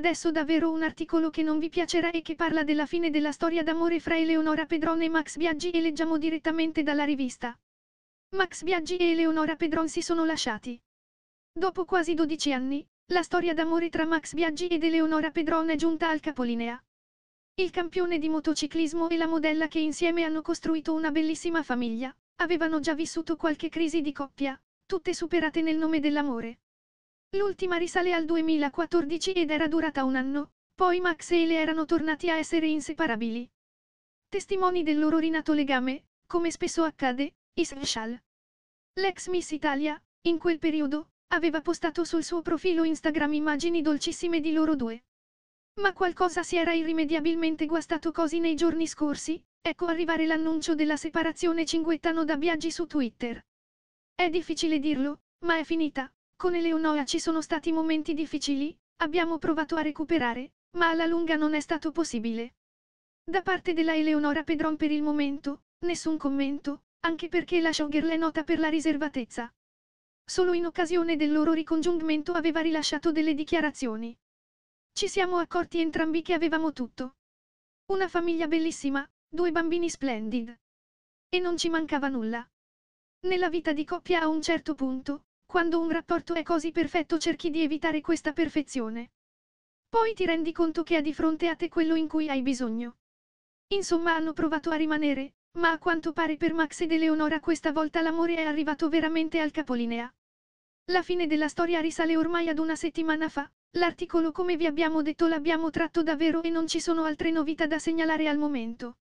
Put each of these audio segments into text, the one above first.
adesso davvero un articolo che non vi piacerà e che parla della fine della storia d'amore fra Eleonora Pedron e Max Biaggi e leggiamo direttamente dalla rivista. Max Biaggi e Eleonora Pedron si sono lasciati. Dopo quasi 12 anni, la storia d'amore tra Max Biaggi ed Eleonora Pedron è giunta al capolinea. Il campione di motociclismo e la modella che insieme hanno costruito una bellissima famiglia, avevano già vissuto qualche crisi di coppia, tutte superate nel nome dell'amore. L'ultima risale al 2014 ed era durata un anno, poi Max e Ele erano tornati a essere inseparabili. Testimoni del loro rinato legame, come spesso accade, i social. L'ex Miss Italia, in quel periodo, aveva postato sul suo profilo Instagram immagini dolcissime di loro due. Ma qualcosa si era irrimediabilmente guastato così nei giorni scorsi, ecco arrivare l'annuncio della separazione cinguettano da Biaggi su Twitter. È difficile dirlo, ma è finita, con Eleonora ci sono stati momenti difficili, abbiamo provato a recuperare, ma alla lunga non è stato possibile. Da parte della Eleonora Pedron per il momento, nessun commento, anche perché la showgirl è nota per la riservatezza. Solo in occasione del loro ricongiungimento aveva rilasciato delle dichiarazioni. Ci siamo accorti entrambi che avevamo tutto. Una famiglia bellissima, due bambini splendid. E non ci mancava nulla. Nella vita di coppia a un certo punto, quando un rapporto è così perfetto cerchi di evitare questa perfezione. Poi ti rendi conto che ha di fronte a te quello in cui hai bisogno. Insomma hanno provato a rimanere, ma a quanto pare per Max ed Eleonora questa volta l'amore è arrivato veramente al capolinea. La fine della storia risale ormai ad una settimana fa, l'articolo come vi abbiamo detto l'abbiamo tratto davvero e non ci sono altre novità da segnalare al momento.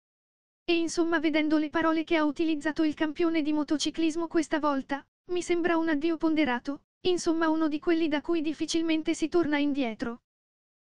E insomma vedendo le parole che ha utilizzato il campione di motociclismo questa volta, mi sembra un addio ponderato, insomma uno di quelli da cui difficilmente si torna indietro.